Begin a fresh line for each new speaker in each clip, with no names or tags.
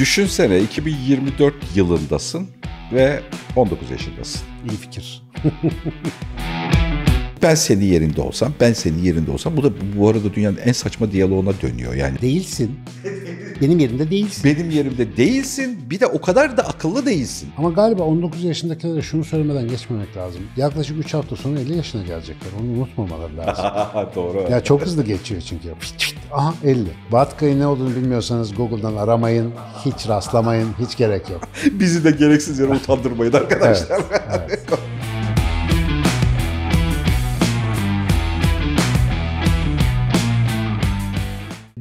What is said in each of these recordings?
Düşünsene 2024 yılındasın ve 19 yaşındasın. İyi fikir. ben senin yerinde olsam, ben senin yerinde olsam. Bu da bu arada dünyanın en saçma diyaloğuna dönüyor yani. Değilsin. Benim yerimde değilsin. Benim yerimde değilsin.
Bir de o kadar da akıllı değilsin. Ama galiba 19 yaşındakilere şunu söylemeden geçmemek lazım. Yaklaşık 3 hafta sonra 50 yaşına gelecekler. Onu unutmamaları lazım.
Doğru. Ya çok hızlı
geçiyor çünkü. Aha 50. Vatka'yı ne olduğunu bilmiyorsanız Google'dan aramayın. Hiç rastlamayın. Hiç gerek yok. Bizi de gereksiz yere utandırmayın arkadaşlar. evet, evet.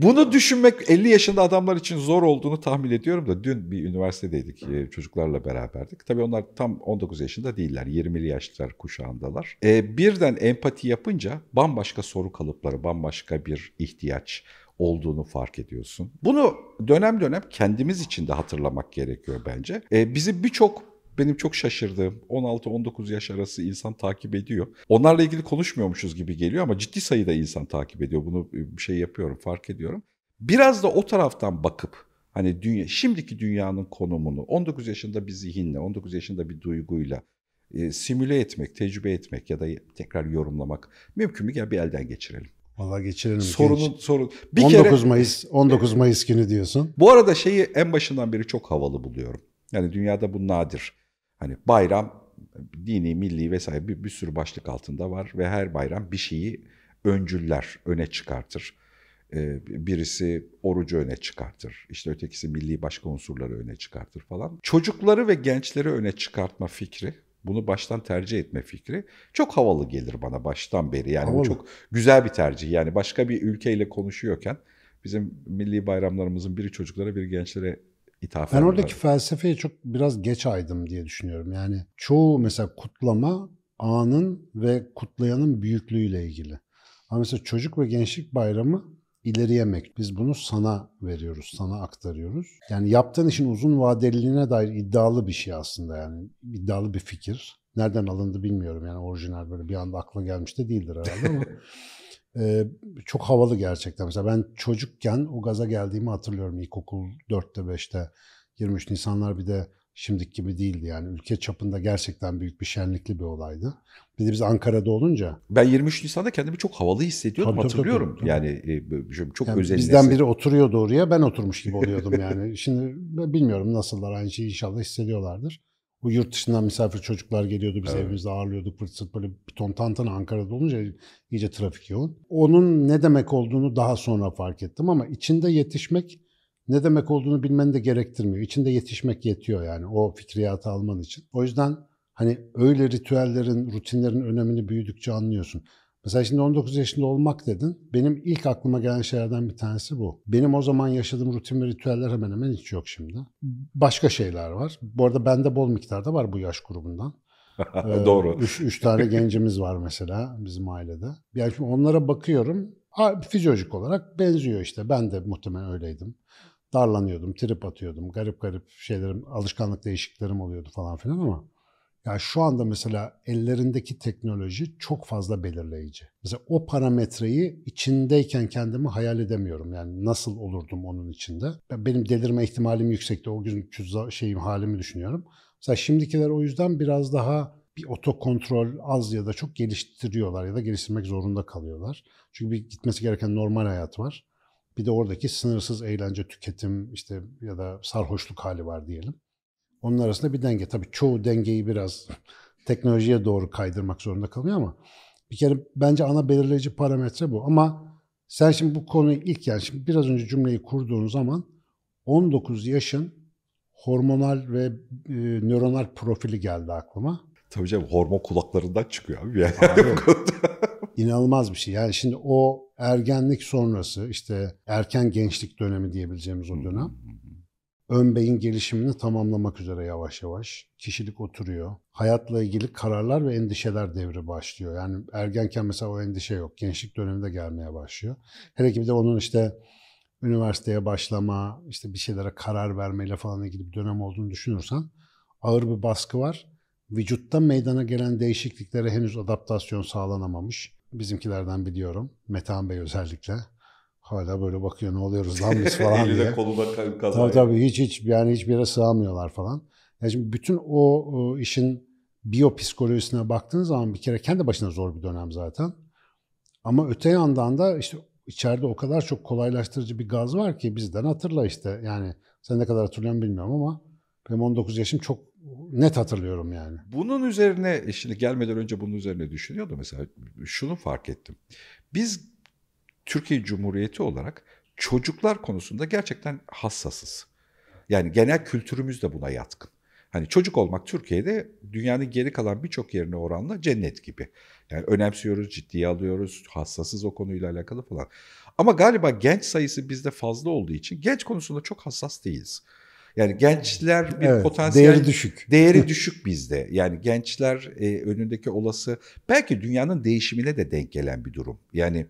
Bunu düşünmek 50 yaşında adamlar için zor olduğunu tahmin ediyorum da dün bir üniversitedeydik e, çocuklarla beraberdik. Tabii onlar tam 19 yaşında değiller 20'li yaşlar kuşağındalar. E, birden empati yapınca bambaşka soru kalıpları, bambaşka bir ihtiyaç olduğunu fark ediyorsun. Bunu dönem dönem kendimiz için de hatırlamak gerekiyor bence. E, bizi birçok benim çok şaşırdığım 16-19 yaş arası insan takip ediyor. Onlarla ilgili konuşmuyormuşuz gibi geliyor ama ciddi sayıda insan takip ediyor. Bunu e, şey yapıyorum, fark ediyorum. Biraz da o taraftan bakıp hani dünya şimdiki dünyanın konumunu 19 yaşında bir zihinle, 19 yaşında bir duyguyla e, simüle etmek, tecrübe etmek ya da tekrar yorumlamak mümkün mü? Gel bir elden geçirelim. Valla geçirelim. Sorunun sorun. Bir 19 kere,
Mayıs 19 Mayıs günü diyorsun.
Bu arada şeyi en başından beri çok havalı buluyorum. Yani dünyada bu nadir. Hani bayram dini, milli vesaire bir, bir sürü başlık altında var ve her bayram bir şeyi öncüller, öne çıkartır. Ee, birisi orucu öne çıkartır, işte ötekisi milli başka unsurları öne çıkartır falan. Çocukları ve gençleri öne çıkartma fikri bunu baştan tercih etme fikri çok havalı gelir bana baştan beri. Yani havalı. bu çok güzel bir tercih. Yani başka bir ülkeyle konuşuyorken bizim milli bayramlarımızın biri çocuklara, biri gençlere ithafen. Ben oradaki var.
felsefeye çok biraz geç aydım diye düşünüyorum. Yani çoğu mesela kutlama anın ve kutlayanın büyüklüğüyle ilgili. Ama mesela çocuk ve gençlik bayramı ileriye mektup. Biz bunu sana veriyoruz, sana aktarıyoruz. Yani yaptığın işin uzun vadeliliğine dair iddialı bir şey aslında yani. iddialı bir fikir. Nereden alındı bilmiyorum yani orijinal böyle bir anda akla gelmiş de değildir herhalde ama Ee, çok havalı gerçekten. Mesela ben çocukken o gaza geldiğimi hatırlıyorum ilkokul 4'te 5'te. 23 Nisanlar bir de şimdiki gibi değildi yani. Ülke çapında gerçekten büyük bir şenlikli bir olaydı. Bir de biz Ankara'da olunca.
Ben 23 Nisan'da kendimi çok havalı hissediyordum tabii, hatırlıyorum. Tabii, tabii. Yani e, çok yani özel. Bizden biri
oturuyordu oraya ben oturmuş gibi oluyordum yani. Şimdi bilmiyorum nasıllar aynı şeyi inşallah hissediyorlardır. Bu yurt dışından misafir çocuklar geliyordu. Biz evet. evimizde ağırlıyorduk fırt böyle bir ton tantana Ankara'da olunca iyice trafik yoğun. Onun ne demek olduğunu daha sonra fark ettim ama içinde yetişmek ne demek olduğunu bilmen de gerektirmiyor. İçinde yetişmek yetiyor yani o fikriyatı alman için. O yüzden hani öyle ritüellerin, rutinlerin önemini büyüdükçe anlıyorsun. Mesela şimdi 19 yaşında olmak dedin. Benim ilk aklıma gelen şeylerden bir tanesi bu. Benim o zaman yaşadığım rutin ve ritüeller hemen hemen hiç yok şimdi. Başka şeyler var. Bu arada bende bol miktarda var bu yaş grubundan. Ee, Doğru. Üç, üç tane gencimiz var mesela bizim ailede. Yani şimdi onlara bakıyorum. Fizyolojik olarak benziyor işte. Ben de muhtemelen öyleydim. Darlanıyordum, trip atıyordum. Garip garip şeylerim, alışkanlık değişikliklerim oluyordu falan filan ama yani şu anda mesela ellerindeki teknoloji çok fazla belirleyici. Mesela o parametreyi içindeyken kendimi hayal edemiyorum. Yani nasıl olurdum onun içinde. Benim delirme ihtimalim yüksekti. O gün şeyim halimi düşünüyorum. Mesela şimdikiler o yüzden biraz daha bir otokontrol az ya da çok geliştiriyorlar ya da geliştirmek zorunda kalıyorlar. Çünkü bir gitmesi gereken normal hayat var. Bir de oradaki sınırsız eğlence, tüketim işte ya da sarhoşluk hali var diyelim. Onun arasında bir denge. Tabii çoğu dengeyi biraz teknolojiye doğru kaydırmak zorunda kalıyor ama bir kere bence ana belirleyici parametre bu. Ama sen şimdi bu konuyu ilk yani şimdi biraz önce cümleyi kurduğun zaman 19 yaşın hormonal ve e, nöronal profili geldi aklıma.
Tabii canım hormon kulaklarından çıkıyor abi. Yani. Abi,
İnanılmaz bir şey. Yani şimdi o ergenlik sonrası işte erken gençlik dönemi diyebileceğimiz o dönem. Hmm ön beyin gelişimini tamamlamak üzere yavaş yavaş. Kişilik oturuyor. Hayatla ilgili kararlar ve endişeler devri başlıyor. Yani ergenken mesela o endişe yok. Gençlik döneminde gelmeye başlıyor. Hele ki bir de onun işte üniversiteye başlama, işte bir şeylere karar vermeyle falan ilgili bir dönem olduğunu düşünürsen ağır bir baskı var. Vücutta meydana gelen değişikliklere henüz adaptasyon sağlanamamış. Bizimkilerden biliyorum. Metehan Bey özellikle. Hala böyle bakıyor ne oluyoruz lan biz falan diye. Eline koluna kazanıyor. Tabii tabii hiç hiç yani hiçbir yere sığamıyorlar falan. Yani şimdi bütün o, o işin biyopsikolojisine baktığın zaman bir kere kendi başına zor bir dönem zaten. Ama öte yandan da işte içeride o kadar çok kolaylaştırıcı bir gaz var ki bizden hatırla işte. Yani sen ne kadar hatırlıyorsun bilmiyorum ama benim 19 yaşım çok net hatırlıyorum yani.
Bunun üzerine e, şimdi gelmeden önce bunun üzerine düşünüyordum mesela şunu fark ettim. Biz Türkiye Cumhuriyeti olarak çocuklar konusunda gerçekten hassasız. Yani genel kültürümüz de buna yatkın. Hani çocuk olmak Türkiye'de dünyanın geri kalan birçok yerine oranla cennet gibi. Yani önemsiyoruz, ciddiye alıyoruz, hassasız o konuyla alakalı falan. Ama galiba genç sayısı bizde fazla olduğu için genç konusunda çok hassas değiliz. Yani gençler bir evet, potansiyel değeri düşük. Değeri düşük bizde. Yani gençler e, önündeki olası belki dünyanın değişimine de denk gelen bir durum. Yani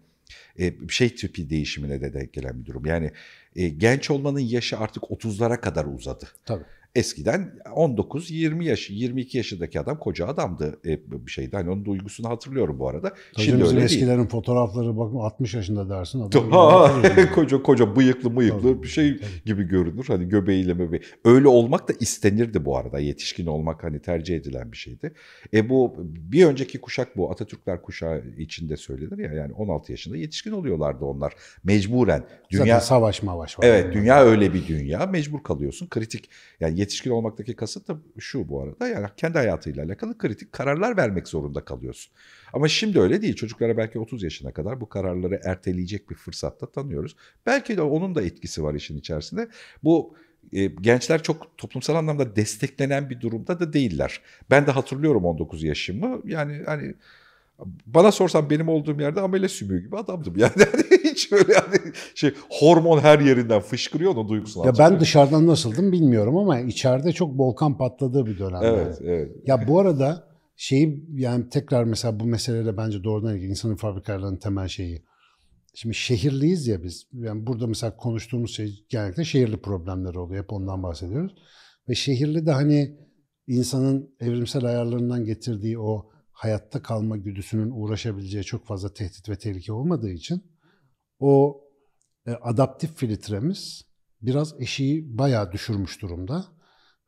e, şey tipi değişimine de denk gelen bir durum. Yani e, genç olmanın yaşı artık 30'lara kadar uzadı. Tabii. Eskiden 19-20 yaşı 22 yaşındaki adam koca adamdı e, bir şeydi. Hani onun duygusunu hatırlıyorum bu arada. Tabii Şimdi öyle eskilerin
değil. fotoğrafları bakın 60 yaşında dersin. Adam ha,
koca koca bıyıklı mıyıklı tabii, bir şey tabii. gibi görünür. Hani göbeğiyle mebeği. Öyle olmak da istenirdi bu arada. Yetişkin olmak hani tercih edilen bir şeydi. E bu bir önceki kuşak bu. Atatürkler kuşağı içinde söylenir ya. Yani 16 yaşında yetişkin oluyorlardı onlar. Mecburen. Dünya, Zaten savaş mavaş var. Evet dünya öyle bir dünya. Mecbur kalıyorsun. Kritik yani yetişkin olmaktaki kasıt da şu bu arada. Yani kendi hayatıyla alakalı kritik kararlar vermek zorunda kalıyorsun. Ama şimdi öyle değil. Çocuklara belki 30 yaşına kadar bu kararları erteleyecek bir fırsatta tanıyoruz. Belki de onun da etkisi var işin içerisinde. Bu e, gençler çok toplumsal anlamda desteklenen bir durumda da değiller. Ben de hatırlıyorum 19 yaşımı. Yani hani bana sorsan benim olduğum yerde amele sümüğü gibi adamdım. Yani, yani hiç öyle yani şey hormon her yerinden fışkırıyor onun duygusunu. Ya ben
dışarıdan nasıldım bilmiyorum ama içeride çok volkan patladığı bir dönem. Evet, evet. Ya bu arada şeyi yani tekrar mesela bu meselede bence doğrudan ilgili insanın fabrikalarının temel şeyi. Şimdi şehirliyiz ya biz. Yani burada mesela konuştuğumuz şey genellikle şehirli problemler oluyor. Hep ondan bahsediyoruz. Ve şehirli de hani insanın evrimsel ayarlarından getirdiği o hayatta kalma güdüsünün uğraşabileceği çok fazla tehdit ve tehlike olmadığı için o e, adaptif filtremiz biraz eşiği bayağı düşürmüş durumda.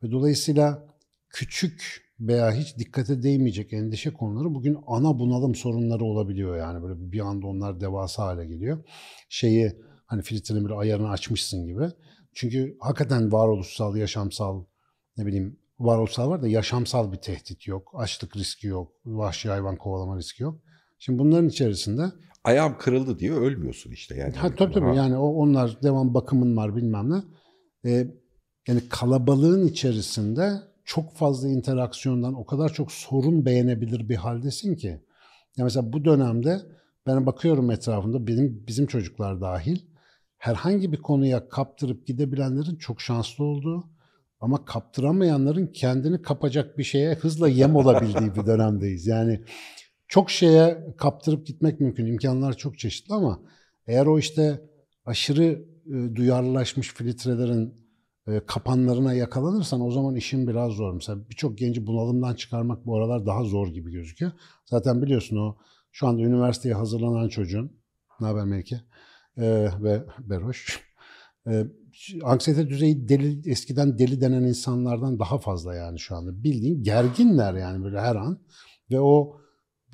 Ve dolayısıyla küçük veya hiç dikkate değmeyecek endişe konuları bugün ana bunalım sorunları olabiliyor yani böyle bir anda onlar devasa hale geliyor. Şeyi hani filtrenin bir ayarını açmışsın gibi. Çünkü hakikaten varoluşsal, yaşamsal ne bileyim varoluşsal var da yaşamsal bir tehdit yok. Açlık riski yok, vahşi hayvan kovalama riski yok. Şimdi bunların içerisinde ayağım kırıldı diye ölmüyorsun işte yani. Ha, tabii tabii yani o onlar devam bakımın var bilmem ne. Ee, yani kalabalığın içerisinde çok fazla interaksiyondan o kadar çok sorun beğenebilir bir haldesin ki. Ya mesela bu dönemde ben bakıyorum etrafımda benim bizim çocuklar dahil herhangi bir konuya kaptırıp gidebilenlerin çok şanslı olduğu ama kaptıramayanların kendini kapacak bir şeye hızla yem olabildiği bir dönemdeyiz. Yani çok şeye kaptırıp gitmek mümkün. İmkanlar çok çeşitli ama eğer o işte aşırı e, duyarlılaşmış filtrelerin e, kapanlarına yakalanırsan o zaman işin biraz zor. Mesela birçok genci bunalımdan çıkarmak bu aralar daha zor gibi gözüküyor. Zaten biliyorsun o şu anda üniversiteye hazırlanan çocuğun, ne haber Melike? Ee, ve Beroş anksiyete düzeyi deli, eskiden deli denen insanlardan daha fazla yani şu anda. Bildiğin gerginler yani böyle her an. Ve o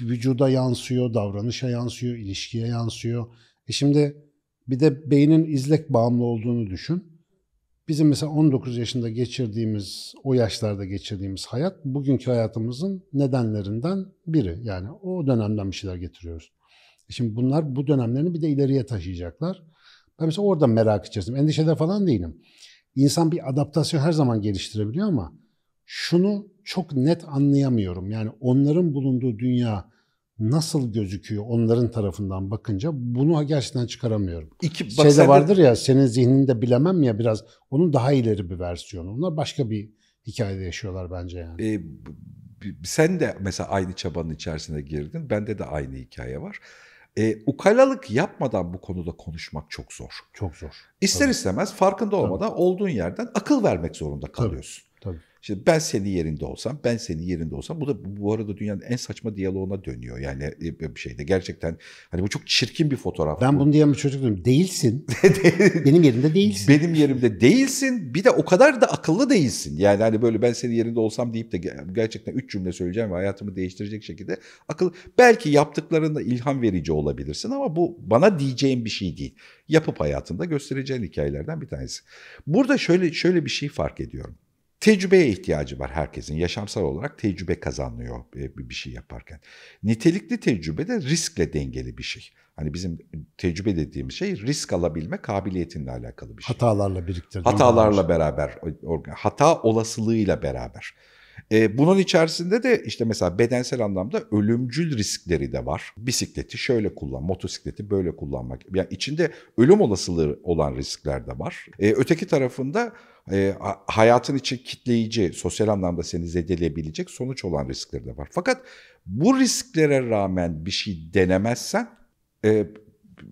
vücuda yansıyor, davranışa yansıyor, ilişkiye yansıyor. E şimdi bir de beynin izlek bağımlı olduğunu düşün. Bizim mesela 19 yaşında geçirdiğimiz, o yaşlarda geçirdiğimiz hayat bugünkü hayatımızın nedenlerinden biri. Yani o dönemden bir şeyler getiriyoruz. E şimdi bunlar bu dönemlerini bir de ileriye taşıyacaklar. Ben mesela orada merak içerisindeyim. Endişede falan değilim. İnsan bir adaptasyon her zaman geliştirebiliyor ama şunu çok net anlayamıyorum. Yani onların bulunduğu dünya nasıl gözüküyor onların tarafından bakınca bunu gerçekten çıkaramıyorum. İki, bak Şeyde sen vardır de... ya senin zihninde bilemem ya biraz onun daha ileri bir versiyonu. Onlar başka bir hikayede yaşıyorlar bence yani.
Ee, sen de mesela aynı çabanın içerisine girdin. Bende de aynı hikaye var. E, ukalalık yapmadan bu konuda konuşmak çok zor. Çok zor. İster Tabii. istemez farkında olmadan Tabii. olduğun yerden akıl vermek zorunda kalıyorsun. Şimdi ben senin yerinde olsam, ben senin yerinde olsam bu da bu arada dünyanın en saçma diyaloğuna dönüyor. Yani e, e, bir şeyde gerçekten hani bu çok çirkin bir fotoğraf. Ben bu. bunu diyen bir çocuktum. Değilsin. Benim yerimde değilsin. Benim yerimde değilsin. Bir de o kadar da akıllı değilsin. Yani hani böyle ben senin yerinde olsam deyip de gerçekten üç cümle söyleyeceğim ve hayatımı değiştirecek şekilde akıllı. belki yaptıklarında ilham verici olabilirsin ama bu bana diyeceğim bir şey değil. Yapıp hayatında göstereceğin hikayelerden bir tanesi. Burada şöyle şöyle bir şey fark ediyorum. Tecrübeye ihtiyacı var herkesin. Yaşamsal olarak tecrübe kazanıyor e, bir şey yaparken. Nitelikli tecrübe de riskle dengeli bir şey. Hani bizim tecrübe dediğimiz şey risk alabilme kabiliyetinle alakalı
bir şey. Hatalarla birlikte. Hatalarla
şey. beraber, hata olasılığıyla beraber. E, bunun içerisinde de işte mesela bedensel anlamda ölümcül riskleri de var. Bisikleti şöyle kullan, motosikleti böyle kullanmak. Yani içinde ölüm olasılığı olan riskler de var. E, öteki tarafında e, hayatın içi kitleyici, sosyal anlamda seni zedeleyebilecek sonuç olan riskler de var. Fakat bu risklere rağmen bir şey denemezsen e,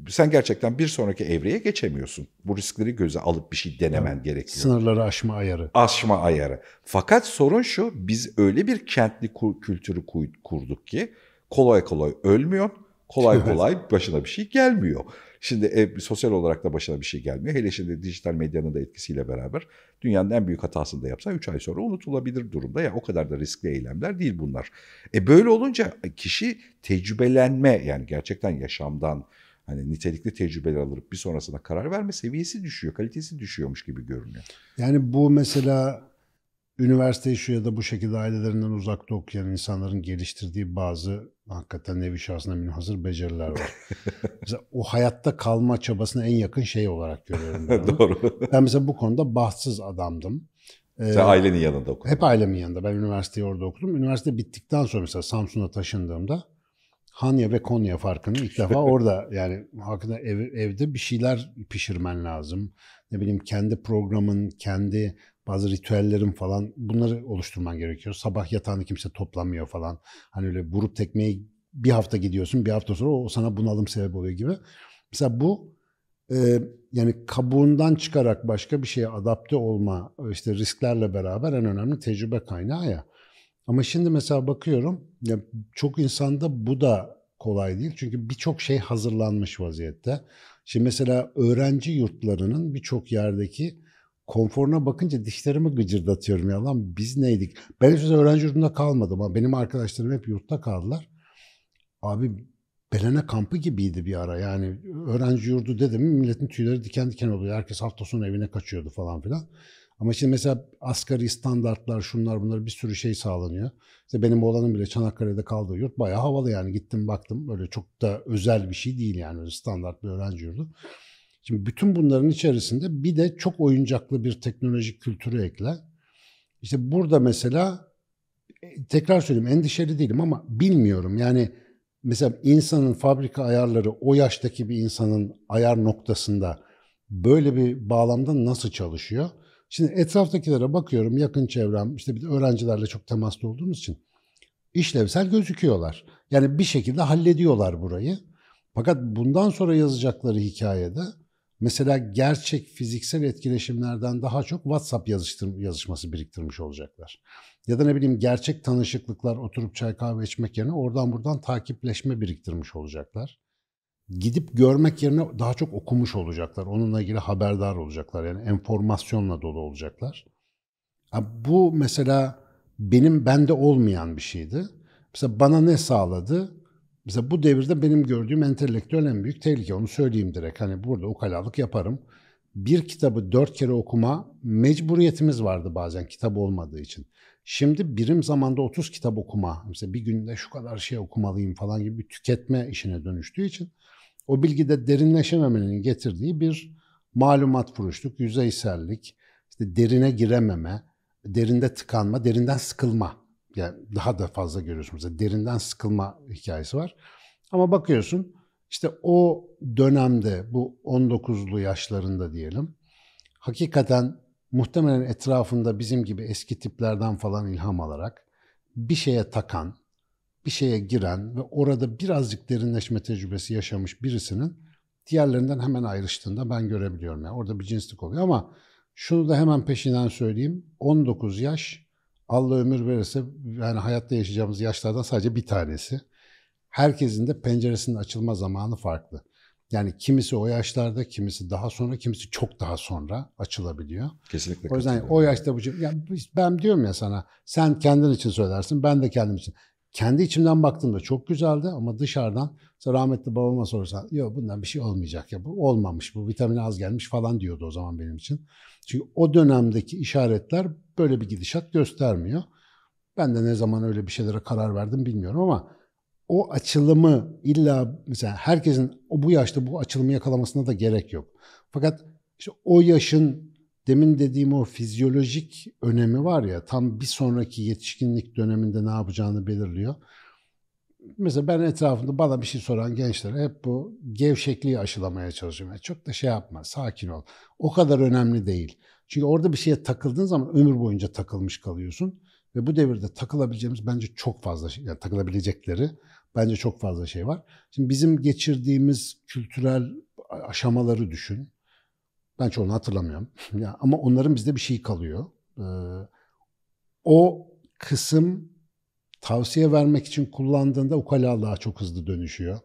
sen gerçekten bir sonraki evreye geçemiyorsun. Bu riskleri göze alıp bir şey denemen yani, gerekiyor.
Sınırları aşma ayarı.
Aşma ayarı. Fakat sorun şu biz öyle bir kentli kültürü kurduk ki kolay kolay ölmüyor. Kolay kolay başına bir şey gelmiyor. Şimdi e, sosyal olarak da başına bir şey gelmiyor. Hele şimdi dijital medyanın da etkisiyle beraber dünyanın en büyük hatasını da yapsa 3 ay sonra unutulabilir durumda. ya o kadar da riskli eylemler değil bunlar. E böyle olunca e, kişi tecrübelenme yani gerçekten yaşamdan, hani nitelikli tecrübeler alıp bir sonrasında karar verme seviyesi düşüyor, kalitesi düşüyormuş gibi görünüyor.
Yani bu mesela üniversite şu ya da bu şekilde ailelerinden uzakta okuyan insanların geliştirdiği bazı hakikaten nevi şahsına münhasır beceriler var. mesela o hayatta kalma çabasına en yakın şey olarak görüyorum. Ben Doğru. Ben mesela bu konuda bahtsız adamdım. Ee, Sen ailenin yanında okudun. Hep ailemin yanında. Ben üniversiteyi orada okudum. Üniversite bittikten sonra mesela Samsun'a taşındığımda Hanya ve Konya farkının ilk defa orada yani hakikaten ev, evde bir şeyler pişirmen lazım. Ne bileyim kendi programın, kendi bazı ritüellerin falan bunları oluşturman gerekiyor. Sabah yatağını kimse toplamıyor falan. Hani öyle vurup tekmeyi bir hafta gidiyorsun, bir hafta sonra o sana bunalım sebep oluyor gibi. Mesela bu e, yani kabuğundan çıkarak başka bir şeye adapte olma işte risklerle beraber en önemli tecrübe kaynağı ya. Ama şimdi mesela bakıyorum ya çok insanda bu da kolay değil. Çünkü birçok şey hazırlanmış vaziyette. Şimdi mesela öğrenci yurtlarının birçok yerdeki konforuna bakınca dişlerimi gıcırdatıyorum ya lan biz neydik? Ben hiç öğrenci yurdunda kalmadım ama benim arkadaşlarım hep yurtta kaldılar. Abi Belene kampı gibiydi bir ara yani öğrenci yurdu dedim milletin tüyleri diken diken oluyor. Herkes hafta sonu evine kaçıyordu falan filan. Ama şimdi mesela asgari standartlar şunlar bunlar bir sürü şey sağlanıyor. İşte benim oğlanın bile Çanakkale'de kaldığı yurt bayağı havalı yani gittim baktım. Böyle çok da özel bir şey değil yani öyle standart bir öğrenci yurdu. Şimdi bütün bunların içerisinde bir de çok oyuncaklı bir teknolojik kültürü ekle. İşte burada mesela e, tekrar söyleyeyim endişeli değilim ama bilmiyorum yani mesela insanın fabrika ayarları o yaştaki bir insanın ayar noktasında böyle bir bağlamda nasıl çalışıyor? Şimdi etraftakilere bakıyorum, yakın çevrem, işte bir de öğrencilerle çok temaslı olduğumuz için işlevsel gözüküyorlar. Yani bir şekilde hallediyorlar burayı. Fakat bundan sonra yazacakları hikayede mesela gerçek fiziksel etkileşimlerden daha çok WhatsApp yazışması biriktirmiş olacaklar. Ya da ne bileyim gerçek tanışıklıklar oturup çay kahve içmek yerine oradan buradan takipleşme biriktirmiş olacaklar gidip görmek yerine daha çok okumuş olacaklar. Onunla ilgili haberdar olacaklar. Yani enformasyonla dolu olacaklar. Bu mesela benim bende olmayan bir şeydi. Mesela bana ne sağladı? Mesela bu devirde benim gördüğüm entelektüel en büyük tehlike. Onu söyleyeyim direkt. Hani burada ukalalık yaparım. Bir kitabı dört kere okuma mecburiyetimiz vardı bazen kitap olmadığı için. Şimdi birim zamanda 30 kitap okuma, mesela bir günde şu kadar şey okumalıyım falan gibi bir tüketme işine dönüştüğü için o bilgide derinleşememenin getirdiği bir malumat puruşluk, yüzeysellik, işte derine girememe, derinde tıkanma, derinden sıkılma. Yani daha da fazla görüyorsun mesela derinden sıkılma hikayesi var. Ama bakıyorsun işte o dönemde bu 19'lu yaşlarında diyelim hakikaten muhtemelen etrafında bizim gibi eski tiplerden falan ilham alarak bir şeye takan, bir şeye giren ve orada birazcık derinleşme tecrübesi yaşamış birisinin diğerlerinden hemen ayrıştığında ben görebiliyorum. Yani orada bir cinslik oluyor ama şunu da hemen peşinden söyleyeyim. 19 yaş Allah ömür verirse yani hayatta yaşayacağımız yaşlardan sadece bir tanesi. Herkesin de penceresinin açılma zamanı farklı. Yani kimisi o yaşlarda, kimisi daha sonra, kimisi çok daha sonra açılabiliyor. Kesinlikle. O yüzden o yaşta bu yani ben diyorum ya sana sen kendin için söylersin, ben de kendim için kendi içimden baktığımda çok güzeldi ama dışarıdan mesela rahmetli babama sorsa yok bundan bir şey olmayacak ya bu olmamış bu vitamin az gelmiş falan diyordu o zaman benim için. Çünkü o dönemdeki işaretler böyle bir gidişat göstermiyor. Ben de ne zaman öyle bir şeylere karar verdim bilmiyorum ama o açılımı illa mesela herkesin o bu yaşta bu açılımı yakalamasına da gerek yok. Fakat işte o yaşın demin dediğim o fizyolojik önemi var ya tam bir sonraki yetişkinlik döneminde ne yapacağını belirliyor. Mesela ben etrafımda bana bir şey soran gençlere hep bu gevşekliği aşılamaya çalışıyorum. Yani çok da şey yapma, sakin ol. O kadar önemli değil. Çünkü orada bir şeye takıldığın zaman ömür boyunca takılmış kalıyorsun. Ve bu devirde takılabileceğimiz bence çok fazla şey, yani takılabilecekleri bence çok fazla şey var. Şimdi bizim geçirdiğimiz kültürel aşamaları düşün. Ben çoğunu hatırlamıyorum. ya, ama onların bizde bir şey kalıyor. Ee, o kısım tavsiye vermek için kullandığında ukalalığa çok hızlı dönüşüyor.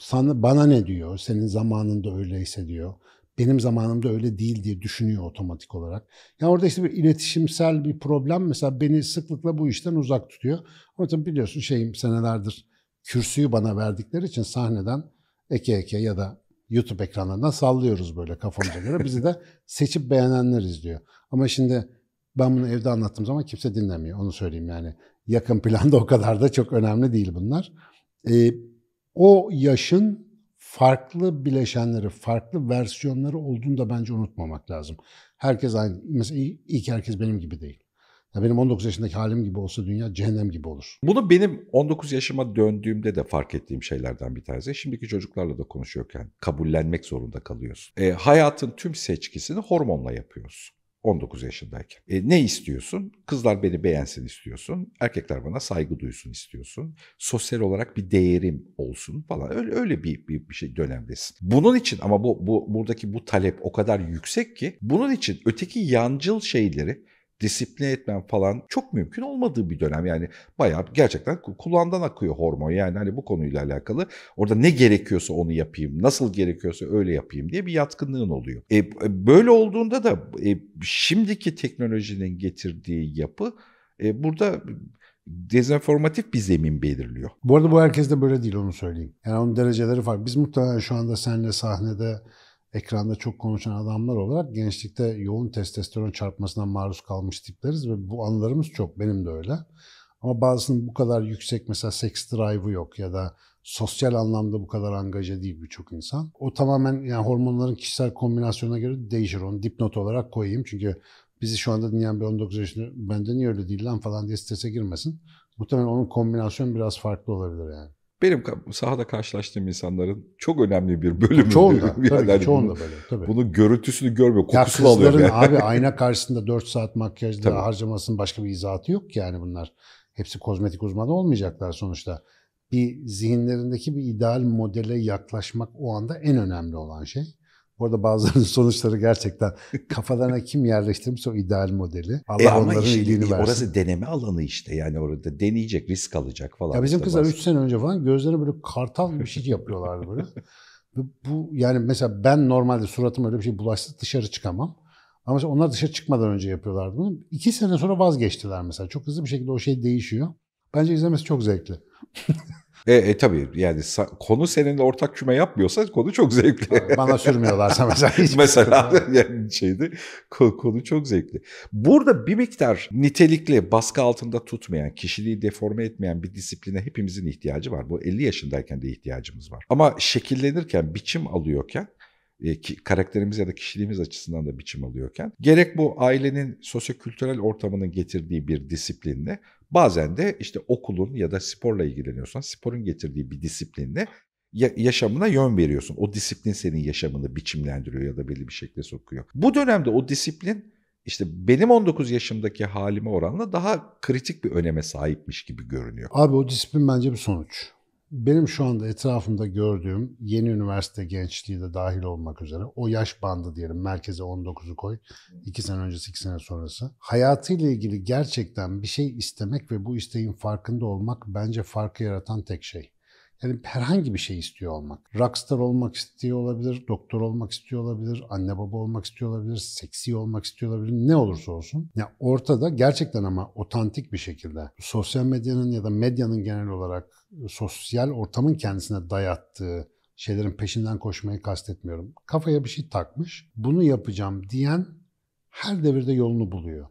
Sana, bana ne diyor, senin zamanında öyleyse diyor. Benim zamanımda öyle değil diye düşünüyor otomatik olarak. Ya yani orada işte bir iletişimsel bir problem mesela beni sıklıkla bu işten uzak tutuyor. Ama tabii biliyorsun şeyim senelerdir kürsüyü bana verdikleri için sahneden eke eke ya da YouTube ekranlarından sallıyoruz böyle kafamıza göre. Bizi de seçip beğenenler izliyor. Ama şimdi ben bunu evde anlattığım zaman kimse dinlemiyor. Onu söyleyeyim yani. Yakın planda o kadar da çok önemli değil bunlar. Ee, o yaşın farklı bileşenleri, farklı versiyonları olduğunu da bence unutmamak lazım. Herkes aynı. Mesela ilk herkes benim gibi değil. Ya benim 19 yaşındaki halim gibi olsa dünya cehennem gibi olur. Bunu benim 19
yaşıma döndüğümde de fark ettiğim şeylerden bir tanesi. Şimdiki çocuklarla da konuşuyorken kabullenmek zorunda kalıyorsun. E, hayatın tüm seçkisini hormonla yapıyorsun. 19 yaşındayken. E, ne istiyorsun? Kızlar beni beğensin istiyorsun. Erkekler bana saygı duysun istiyorsun. Sosyal olarak bir değerim olsun falan. Öyle öyle bir bir, bir şey dönemdesin. Bunun için ama bu bu buradaki bu talep o kadar yüksek ki bunun için öteki yancıl şeyleri disipline etmem falan çok mümkün olmadığı bir dönem. Yani bayağı gerçekten kulağından akıyor hormon. Yani hani bu konuyla alakalı orada ne gerekiyorsa onu yapayım, nasıl gerekiyorsa öyle yapayım diye bir yatkınlığın oluyor. E, e, böyle olduğunda da e, şimdiki teknolojinin getirdiği yapı e, burada dezenformatif bir zemin
belirliyor. Bu arada bu herkes de böyle değil onu söyleyeyim. Yani onun dereceleri farklı. Biz muhtemelen şu anda seninle sahnede ekranda çok konuşan adamlar olarak gençlikte yoğun testosteron çarpmasına maruz kalmış tipleriz ve bu anılarımız çok. Benim de öyle. Ama bazısının bu kadar yüksek mesela seks drive'ı yok ya da sosyal anlamda bu kadar angaja değil birçok insan. O tamamen yani hormonların kişisel kombinasyonuna göre değişir. Onu dipnot olarak koyayım. Çünkü bizi şu anda dinleyen bir 19 yaşında bende niye öyle değil lan falan diye strese girmesin. Muhtemelen onun kombinasyonu biraz farklı olabilir yani
benim sahada karşılaştığım insanların çok önemli bir bölümü. Çoğunda, bir tabii ki, çoğunda bunu, böyle. Tabii.
Bunun görüntüsünü görmüyor, kokusunu ya alıyor. Yani. abi ayna karşısında 4 saat makyajda tabii. harcamasının başka bir izahatı yok ki yani bunlar. Hepsi kozmetik uzmanı olmayacaklar sonuçta. Bir zihinlerindeki bir ideal modele yaklaşmak o anda en önemli olan şey. Orada bazılarının sonuçları gerçekten kafalarına kim yerleştirmiş o ideal modeli. Allah e onların işte, iyiliğini versin. Orası
deneme alanı işte yani orada deneyecek, risk alacak falan. Ya bizim kızlar bazı. 3
sene önce falan gözlerine böyle kartal bir şey yapıyorlardı böyle. Bu yani mesela ben normalde suratıma öyle bir şey bulaşsa dışarı çıkamam. Ama onlar dışarı çıkmadan önce yapıyorlardı bunu. İki sene sonra vazgeçtiler mesela. Çok hızlı bir şekilde o şey değişiyor. Bence izlemesi çok zevkli.
E, e tabii yani konu seninle ortak küme yapmıyorsa konu çok zevkli. Bana sürmüyorlarsa mesela. Hiç mesela yani şeydi konu çok zevkli. Burada bir miktar nitelikli baskı altında tutmayan, kişiliği deforme etmeyen bir disipline hepimizin ihtiyacı var. Bu 50 yaşındayken de ihtiyacımız var. Ama şekillenirken, biçim alıyorken e, karakterimiz ya da kişiliğimiz açısından da biçim alıyorken gerek bu ailenin sosyokültürel ortamının getirdiği bir disiplinle bazen de işte okulun ya da sporla ilgileniyorsan sporun getirdiği bir disiplinle yaşamına yön veriyorsun. O disiplin senin yaşamını biçimlendiriyor ya da belli bir şekilde sokuyor. Bu dönemde o disiplin işte benim 19 yaşımdaki halime oranla daha kritik bir öneme sahipmiş gibi
görünüyor. Abi o disiplin bence bir sonuç benim şu anda etrafımda gördüğüm yeni üniversite gençliği de dahil olmak üzere o yaş bandı diyelim merkeze 19'u koy 2 sene öncesi 2 sene sonrası hayatıyla ilgili gerçekten bir şey istemek ve bu isteğin farkında olmak bence farkı yaratan tek şey. Yani herhangi bir şey istiyor olmak. Rockstar olmak istiyor olabilir, doktor olmak istiyor olabilir, anne baba olmak istiyor olabilir, seksi olmak istiyor olabilir, ne olursa olsun. Ya yani ortada gerçekten ama otantik bir şekilde sosyal medyanın ya da medyanın genel olarak e, sosyal ortamın kendisine dayattığı şeylerin peşinden koşmayı kastetmiyorum. Kafaya bir şey takmış, bunu yapacağım diyen her devirde yolunu buluyor.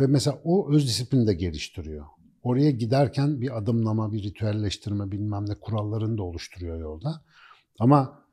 Ve mesela o öz disiplini de geliştiriyor. Oraya giderken bir adımlama, bir ritüelleştirme bilmem ne kurallarını da oluşturuyor yolda. Ama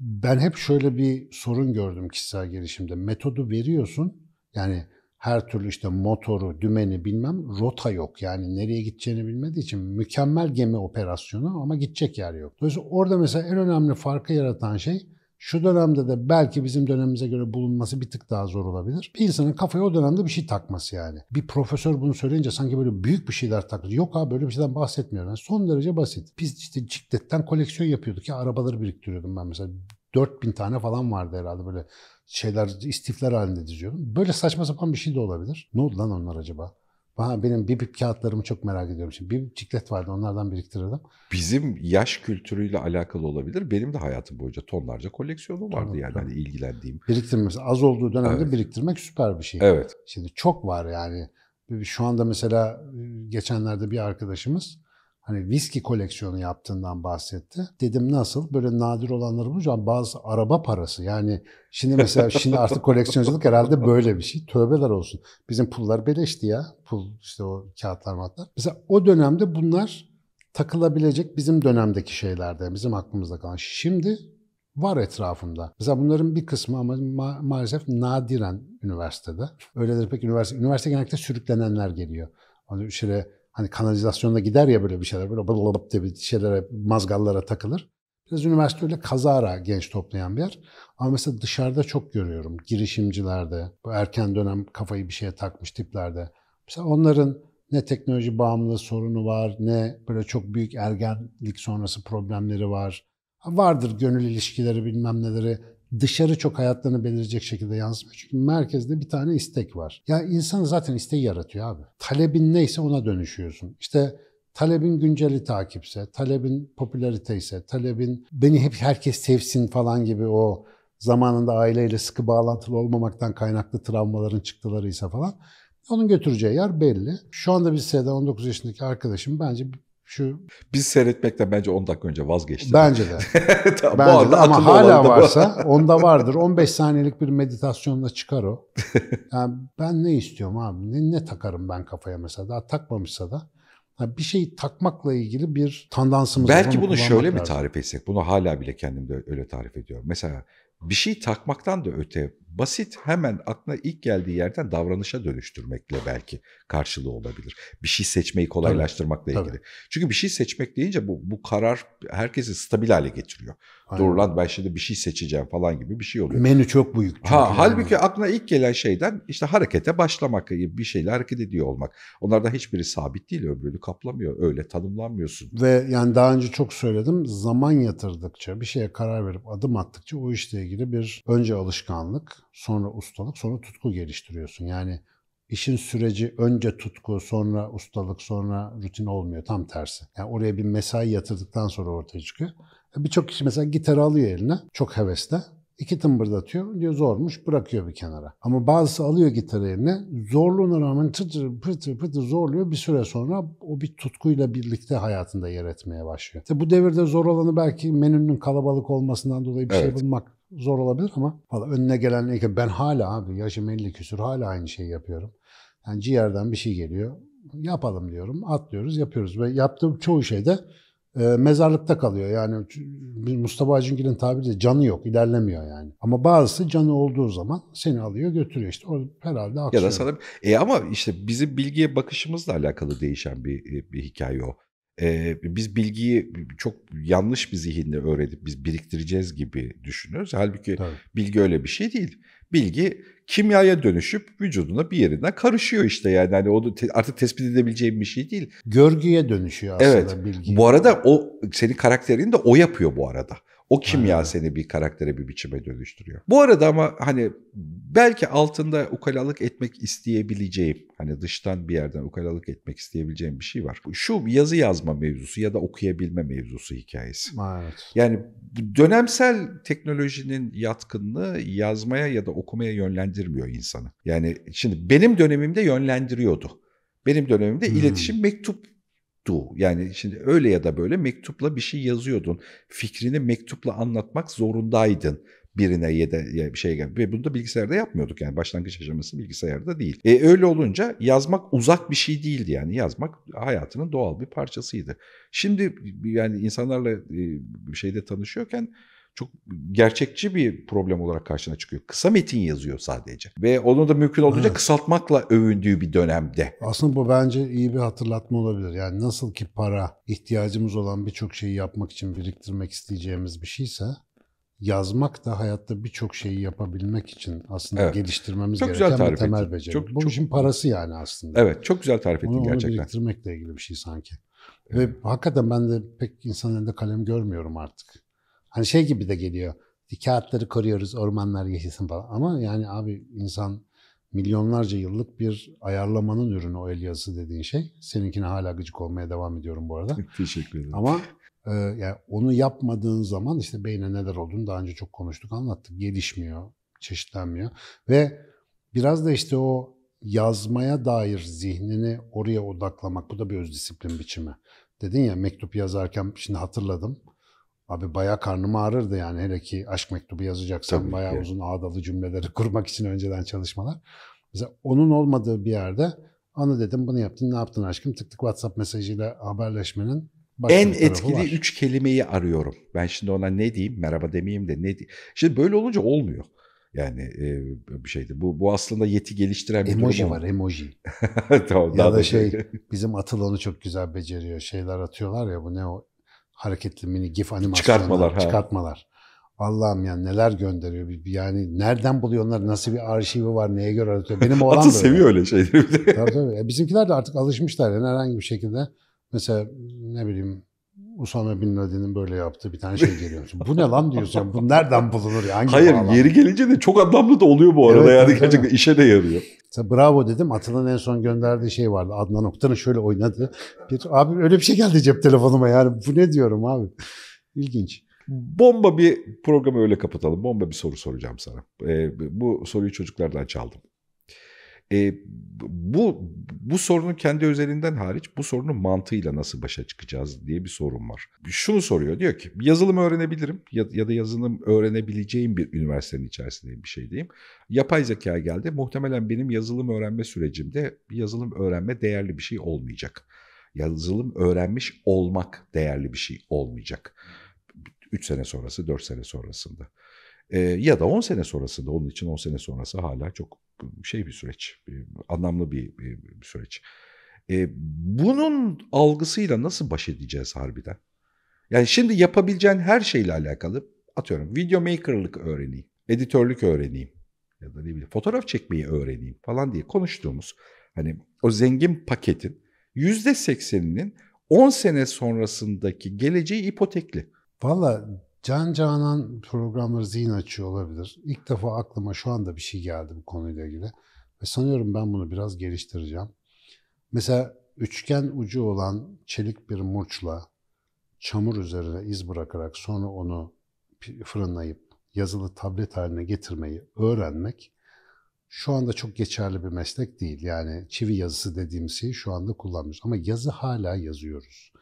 ben hep şöyle bir sorun gördüm kişisel gelişimde. Metodu veriyorsun yani her türlü işte motoru, dümeni bilmem rota yok. Yani nereye gideceğini bilmediği için mükemmel gemi operasyonu ama gidecek yer yok. Dolayısıyla orada mesela en önemli farkı yaratan şey şu dönemde de belki bizim dönemimize göre bulunması bir tık daha zor olabilir. Bir insanın kafaya o dönemde bir şey takması yani. Bir profesör bunu söyleyince sanki böyle büyük bir şeyler takıldı. Yok abi böyle bir şeyden bahsetmiyorum. Yani son derece basit. Biz işte cikletten koleksiyon yapıyorduk ya arabaları biriktiriyordum ben mesela. 4000 tane falan vardı herhalde böyle şeyler istifler halinde diziyordum. Böyle saçma sapan bir şey de olabilir. Ne oldu lan onlar acaba? Ha, benim bip kağıtlarımı çok merak ediyorum. Şimdi bibip ciklet vardı onlardan biriktirirdim. Bizim yaş kültürüyle alakalı olabilir. Benim de hayatım boyunca tonlarca koleksiyonum vardı tamam,
yani tamam. Hani ilgilendiğim.
Biriktirmesi az olduğu dönemde evet. biriktirmek süper bir şey. Evet. Şimdi çok var yani. Şu anda mesela e, geçenlerde bir arkadaşımız hani viski koleksiyonu yaptığından bahsetti. Dedim nasıl? Böyle nadir olanları bulacağım. Bazı araba parası yani şimdi mesela şimdi artık koleksiyonculuk herhalde böyle bir şey. Tövbeler olsun. Bizim pullar beleşti ya. Pul işte o kağıtlar matlar. Mesela o dönemde bunlar takılabilecek bizim dönemdeki şeylerde, bizim aklımızda kalan. Şimdi var etrafımda. Mesela bunların bir kısmı ama ma- maalesef nadiren üniversitede. Öyledir pek üniversite. Üniversite genellikle sürüklenenler geliyor. Onu hani şöyle Hani kanalizasyonda gider ya böyle bir şeyler böyle bılıp diye bir şeylere mazgallara takılır. Biraz üniversite öyle kazara genç toplayan bir yer. Ama mesela dışarıda çok görüyorum girişimcilerde, bu erken dönem kafayı bir şeye takmış tiplerde. Mesela onların ne teknoloji bağımlılığı sorunu var, ne böyle çok büyük ergenlik sonrası problemleri var. Vardır gönül ilişkileri bilmem neleri dışarı çok hayatlarını belirleyecek şekilde yansımıyor. Çünkü merkezde bir tane istek var. Ya yani insan zaten isteği yaratıyor abi. Talebin neyse ona dönüşüyorsun. İşte talebin günceli takipse, talebin popülarite ise, talebin beni hep herkes sevsin falan gibi o zamanında aileyle sıkı bağlantılı olmamaktan kaynaklı travmaların çıktılarıysa falan onun götüreceği yer belli. Şu anda bir lisede 19 yaşındaki arkadaşım bence şu.
Biz seyretmekten bence 10 dakika önce vazgeçtik. Bence de. tamam, bence de. ama hala varsa
bu. onda vardır. 15 saniyelik bir meditasyonla çıkar o. Yani ben ne istiyorum abi? Ne, ne takarım ben kafaya mesela? Daha takmamışsa da. Yani bir şeyi takmakla ilgili bir tandansımız Belki bunu şöyle mi
tarif etsek? Bunu hala bile kendim de öyle tarif ediyorum. Mesela bir şey takmaktan da öte basit hemen aklına ilk geldiği yerden davranışa dönüştürmekle belki karşılığı olabilir. Bir şey seçmeyi kolaylaştırmakla tabii, ilgili. Tabii. Çünkü bir şey seçmek deyince bu, bu karar herkesi stabil hale getiriyor. Aynen. Dur lan ben şimdi bir şey seçeceğim falan gibi bir şey oluyor.
Menü çok
büyük. Ha, yani. Halbuki aklına ilk gelen şeyden işte harekete başlamak, bir şeyle hareket ediyor olmak. Onlardan hiçbiri sabit değil, öbürünü kaplamıyor. Öyle tanımlanmıyorsun.
Ve yani daha önce çok söyledim, zaman yatırdıkça, bir şeye karar verip adım attıkça o işle ilgili bir önce alışkanlık, sonra ustalık, sonra tutku geliştiriyorsun. Yani işin süreci önce tutku, sonra ustalık, sonra rutin olmuyor. Tam tersi. Yani oraya bir mesai yatırdıktan sonra ortaya çıkıyor. Birçok kişi mesela gitarı alıyor eline çok hevesle İki tımbırdatıyor. Diyor zormuş bırakıyor bir kenara. Ama bazısı alıyor gitarı yerine. Zorluğuna rağmen tıtır, pıtır, pıtır zorluyor. Bir süre sonra o bir tutkuyla birlikte hayatında yer etmeye başlıyor. İşte bu devirde zor olanı belki menünün kalabalık olmasından dolayı bir şey evet. şey bulmak zor olabilir ama valla önüne gelen ben hala abi yaşım 50 küsür hala aynı şeyi yapıyorum. Yani ciğerden bir şey geliyor. Yapalım diyorum. Atlıyoruz yapıyoruz ve yaptığım çoğu şeyde ee, mezarlıkta kalıyor. Yani Mustafa Acıngil'in tabiriyle canı yok, ilerlemiyor yani. Ama bazısı canı olduğu zaman seni alıyor götürüyor işte. O herhalde aksiyon. Ya da sana,
e ama işte bizim bilgiye bakışımızla alakalı değişen bir, e, bir hikaye o. E, biz bilgiyi çok yanlış bir zihinle öğretip, biz biriktireceğiz gibi düşünüyoruz. Halbuki Tabii. bilgi öyle bir şey değil bilgi kimyaya dönüşüp vücuduna bir yerinden karışıyor işte yani hani onu te- artık tespit edebileceğim bir şey değil. Görgüye dönüşüyor aslında evet. bilgi. Bu arada o senin karakterini de o yapıyor bu arada. O kimya seni bir karaktere bir biçime dönüştürüyor. Bu arada ama hani belki altında ukalalık etmek isteyebileceğim, hani dıştan bir yerden ukalalık etmek isteyebileceğim bir şey var. Şu yazı yazma mevzusu ya da okuyabilme mevzusu hikayesi. Evet. Yani dönemsel teknolojinin yatkınlığı yazmaya ya da okumaya yönlendirmiyor insanı. Yani şimdi benim dönemimde yönlendiriyordu. Benim dönemimde hmm. iletişim mektup do. Yani şimdi öyle ya da böyle mektupla bir şey yazıyordun. Fikrini mektupla anlatmak zorundaydın birine ya da bir şey gel. Ve bunu da bilgisayarda yapmıyorduk yani başlangıç aşaması bilgisayarda değil. E, öyle olunca yazmak uzak bir şey değildi yani yazmak hayatının doğal bir parçasıydı. Şimdi yani insanlarla e, bir şeyde tanışıyorken çok gerçekçi bir problem olarak karşına çıkıyor. Kısa metin yazıyor sadece. Ve onu da mümkün olduğunca evet. kısaltmakla övündüğü bir dönemde.
Aslında bu bence iyi bir hatırlatma olabilir. Yani nasıl ki para ihtiyacımız olan birçok şeyi yapmak için biriktirmek isteyeceğimiz bir şeyse yazmak da hayatta birçok şeyi yapabilmek için aslında evet. geliştirmemiz çok gereken güzel tarif bir temel ettin. beceri. Çok, Bu çok, işin parası yani aslında. Evet, çok güzel tarif ettin onu, gerçekten. Onu biriktirmekle ilgili bir şey sanki. Evet. Ve hakikaten ben de pek insanın elinde kalem görmüyorum artık. Hani şey gibi de geliyor. Kağıtları koruyoruz, ormanlar yeşilsin falan. Ama yani abi insan milyonlarca yıllık bir ayarlamanın ürünü o el yazısı dediğin şey. Seninkine hala gıcık olmaya devam ediyorum bu arada. Teşekkür ederim. Ama e, yani onu yapmadığın zaman işte beyne neler olduğunu daha önce çok konuştuk, anlattık. Gelişmiyor, çeşitlenmiyor ve biraz da işte o yazmaya dair zihnini oraya odaklamak bu da bir öz disiplin biçimi. Dedin ya mektup yazarken şimdi hatırladım. Abi bayağı karnım ağrırdı yani hele ki aşk mektubu yazacaksan Tabii bayağı ki. uzun ağdalı cümleleri kurmak için önceden çalışmalar. Mesela onun olmadığı bir yerde anı dedim bunu yaptın ne yaptın aşkım tık tık WhatsApp mesajıyla haberleşmenin en etkili var. üç
kelimeyi arıyorum. Ben şimdi ona ne diyeyim merhaba demeyeyim de ne diyeyim. Şimdi böyle olunca olmuyor. Yani e, bir şeydi. Bu bu aslında yeti geliştiren bir emoji durum var, emoji. tamam, ya da, da şey, şey
bizim Atıl onu çok güzel beceriyor. Şeyler atıyorlar ya bu ne o hareketli mini gif animasyonlar, çıkartmalar. Ha. çıkartmalar. Allah'ım ya neler gönderiyor. Yani nereden buluyorlar? Nasıl bir arşivi var? Neye göre öğretiyor? Benim oğlan Atı seviyor öyle şeyleri. tabii tabii. Bizimkiler de artık alışmışlar. Yani herhangi bir şekilde mesela ne bileyim Usame Bin Laden'in böyle yaptığı bir tane şey geliyor. bu ne lan diyorsun? Bu nereden bulunur ya? Hayır, yeri
gelince de çok anlamlı da oluyor bu arada. Evet, yani gerçekten işe de yarıyor.
Mesela bravo dedim. Atıl'ın en son gönderdiği şey vardı. Adnan Oktan'ın şöyle oynadı. Bir, abi öyle bir şey geldi cep telefonuma yani. Bu ne diyorum abi. İlginç. Bomba bir
programı öyle kapatalım. Bomba bir soru soracağım sana. Ee, bu soruyu çocuklardan çaldım. E, bu bu sorunun kendi özelinden hariç bu sorunun mantığıyla nasıl başa çıkacağız diye bir sorun var. Şunu soruyor diyor ki yazılım öğrenebilirim ya, ya da yazılım öğrenebileceğim bir üniversitenin içerisinde bir şey diyeyim. Yapay zeka geldi muhtemelen benim yazılım öğrenme sürecimde yazılım öğrenme değerli bir şey olmayacak. Yazılım öğrenmiş olmak değerli bir şey olmayacak. 3 sene sonrası 4 sene sonrasında. Ee, ya da 10 sene sonrasında onun için 10 sene sonrası hala çok şey bir süreç, bir, anlamlı bir, bir, bir süreç. E, bunun algısıyla nasıl baş edeceğiz harbiden? Yani şimdi yapabileceğin her şeyle alakalı atıyorum video maker'lık öğreneyim, editörlük öğreneyim ya da ne bileyim fotoğraf çekmeyi öğreneyim falan diye konuştuğumuz hani o zengin paketin yüzde sekseninin 10 sene sonrasındaki
geleceği ipotekli. Valla Can Canan programları zihin açıyor olabilir. İlk defa aklıma şu anda bir şey geldi bu konuyla ilgili. Ve sanıyorum ben bunu biraz geliştireceğim. Mesela üçgen ucu olan çelik bir murçla çamur üzerine iz bırakarak sonra onu fırınlayıp yazılı tablet haline getirmeyi öğrenmek şu anda çok geçerli bir meslek değil. Yani çivi yazısı dediğimiz şeyi şu anda kullanmıyoruz. Ama yazı hala yazıyoruz.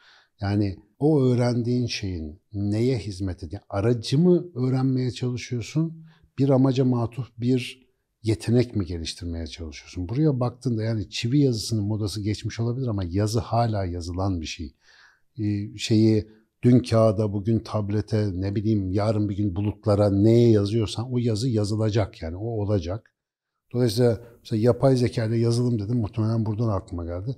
Yani o öğrendiğin şeyin neye hizmet ediyor? Aracı mı öğrenmeye çalışıyorsun? Bir amaca matuf bir yetenek mi geliştirmeye çalışıyorsun? Buraya baktığında yani çivi yazısının modası geçmiş olabilir ama yazı hala yazılan bir şey. Ee, şeyi dün kağıda, bugün tablete, ne bileyim yarın bir gün bulutlara neye yazıyorsan o yazı yazılacak yani o olacak. Dolayısıyla mesela yapay zekayla yazılım dedim muhtemelen buradan aklıma geldi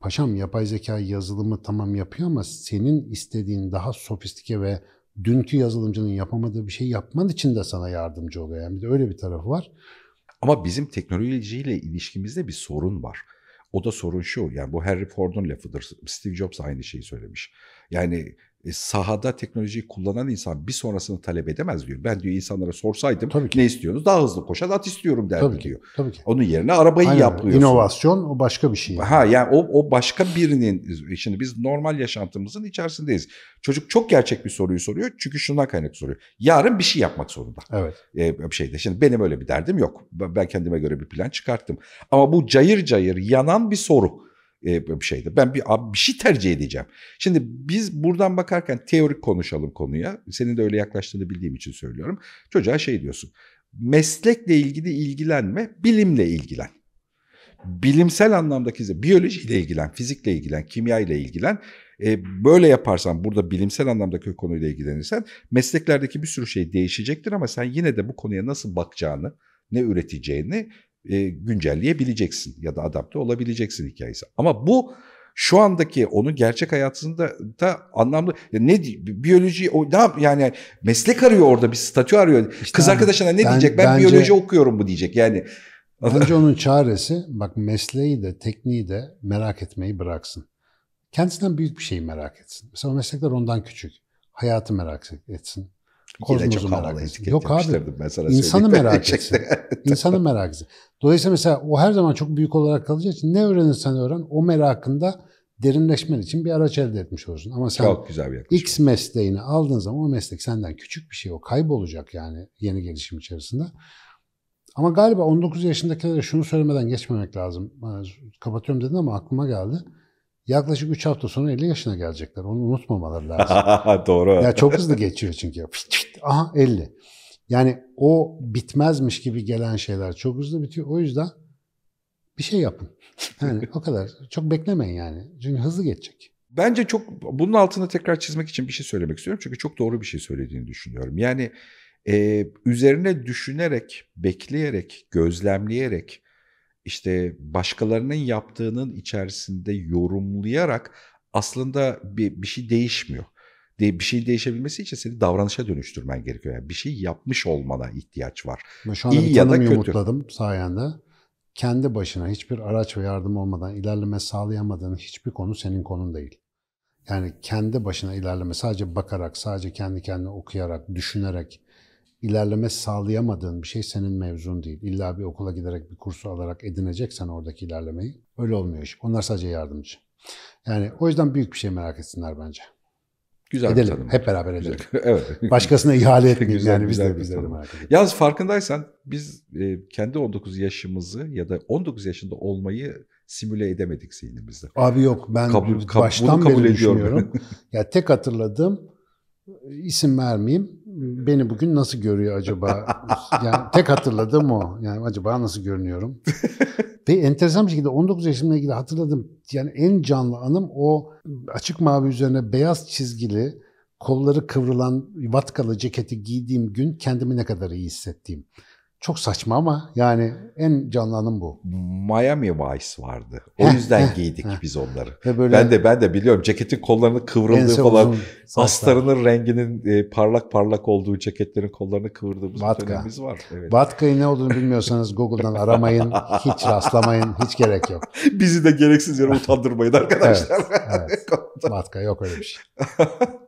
paşam yapay zeka yazılımı tamam yapıyor ama senin istediğin daha sofistike ve dünkü yazılımcının yapamadığı bir şey yapman için de sana yardımcı oluyor. Yani bir de öyle bir tarafı var.
Ama bizim teknolojiyle ilişkimizde bir sorun var. O da sorun şu yani bu Harry Ford'un lafıdır. Steve Jobs aynı şeyi söylemiş. Yani e, sahada teknolojiyi kullanan insan bir sonrasını talep edemez diyor. Ben diyor insanlara sorsaydım tabii ki. ne istiyorsunuz? Daha hızlı koşan at istiyorum derdi tabii ki, diyor. Tabii ki. Onun yerine arabayı Aynen. yapıyorsun. İnovasyon
o başka bir şey.
Yani. Ha yani o, o başka birinin şimdi biz normal yaşantımızın içerisindeyiz. Çocuk çok gerçek bir soruyu soruyor. Çünkü şundan kaynak soruyor. Yarın bir şey yapmak zorunda. Evet. Ee, bir şeyde. Şimdi benim öyle bir derdim yok. Ben kendime göre bir plan çıkarttım. Ama bu cayır cayır yanan bir soru e, bir şeydir. Ben bir bir şey tercih edeceğim. Şimdi biz buradan bakarken teorik konuşalım konuya. Senin de öyle yaklaştığını bildiğim için söylüyorum. Çocuğa şey diyorsun. Meslekle ilgili ilgilenme, bilimle ilgilen bilimsel anlamdaki biyolojiyle ilgilen, fizikle ilgilen, kimya ile ilgilen. E, böyle yaparsan burada bilimsel anlamdaki konuyla ilgilenirsen mesleklerdeki bir sürü şey değişecektir ama sen yine de bu konuya nasıl bakacağını, ne üreteceğini e, güncelleyebileceksin ya da adapte olabileceksin hikayesi. Ama bu şu andaki onun gerçek hayatında da anlamlı ya ne biyoloji o ne yap yani meslek arıyor orada bir statü arıyor. İşte Kız abi, arkadaşına ne ben, diyecek? Ben bence, biyoloji
okuyorum bu diyecek. Yani Bence onun çaresi bak mesleği de tekniği de merak etmeyi bıraksın. Kendisinden büyük bir şeyi merak etsin. Mesela meslekler ondan küçük. Hayatı merak etsin. Yine çok havalı etiket Yok abi. Mesela insanı merak etsin. İnsanı merak etsin. Dolayısıyla mesela o her zaman çok büyük olarak kalacak. için ne öğrenirsen öğren o merakında derinleşmen için bir araç elde etmiş olursun. Ama sen çok güzel bir X mesleğini aldığın zaman o meslek senden küçük bir şey o kaybolacak yani yeni gelişim içerisinde. Ama galiba 19 yaşındakilere şunu söylemeden geçmemek lazım. Ee, kapatıyorum dedin ama aklıma geldi. Yaklaşık 3 hafta sonra 50 yaşına gelecekler. Onu unutmamaları lazım. Doğru. Ya çok hızlı geçiyor çünkü aha 50. Yani o bitmezmiş gibi gelen şeyler çok hızlı bitiyor. O yüzden bir şey yapın. Yani o kadar. Çok beklemeyin yani. Çünkü hızlı geçecek. Bence çok bunun altını tekrar
çizmek için bir şey söylemek istiyorum. Çünkü çok doğru bir şey söylediğini düşünüyorum. Yani e, üzerine düşünerek, bekleyerek, gözlemleyerek işte başkalarının yaptığının içerisinde yorumlayarak aslında bir, bir şey değişmiyor de, bir şey değişebilmesi için seni davranışa dönüştürmen gerekiyor. Yani bir şey yapmış olmana
ihtiyaç var. Ben şu anda İyi bir ya da kötü. yumurtladım sayende. Kendi başına hiçbir araç ve yardım olmadan ilerleme sağlayamadığın hiçbir konu senin konun değil. Yani kendi başına ilerleme sadece bakarak, sadece kendi kendine okuyarak, düşünerek ilerleme sağlayamadığın bir şey senin mevzun değil. İlla bir okula giderek bir kursu alarak edineceksen oradaki ilerlemeyi öyle olmuyor iş. Onlar sadece yardımcı. Yani o yüzden büyük bir şey merak etsinler bence.
Güzel edelim. Bir
Hep beraber edelim. evet. Başkasına ihale etmeyelim yani güzel biz de bizlerim. Yalnız
farkındaysan biz e, kendi 19 yaşımızı ya da 19 yaşında olmayı simüle edemedik zihnimizde. Abi yok ben kabul, kab baştan kabul beri ediyorum. düşünüyorum.
ya tek hatırladığım isim vermeyeyim. Beni bugün nasıl görüyor acaba? yani tek hatırladığım o. Yani acaba nasıl görünüyorum? Ve enteresan bir şekilde 19 yaşımla ilgili hatırladım. Yani en canlı anım o açık mavi üzerine beyaz çizgili kolları kıvrılan vatkalı ceketi giydiğim gün kendimi ne kadar iyi hissettiğim. Çok saçma ama yani en canlanan bu. Miami Vice vardı.
O yüzden giydik biz onları. böyle ben de ben de biliyorum ceketin kollarını kıvrıldığı falan, astarının renginin e, parlak parlak olduğu ceketlerin kollarını kıvırdığımız Batka. dönemimiz var. Evet.
Batka'yı ne olduğunu bilmiyorsanız Google'dan aramayın, hiç rastlamayın, hiç gerek yok. Bizi de gereksiz yere utandırmayın arkadaşlar. evet, evet. Batka yok öyle bir şey.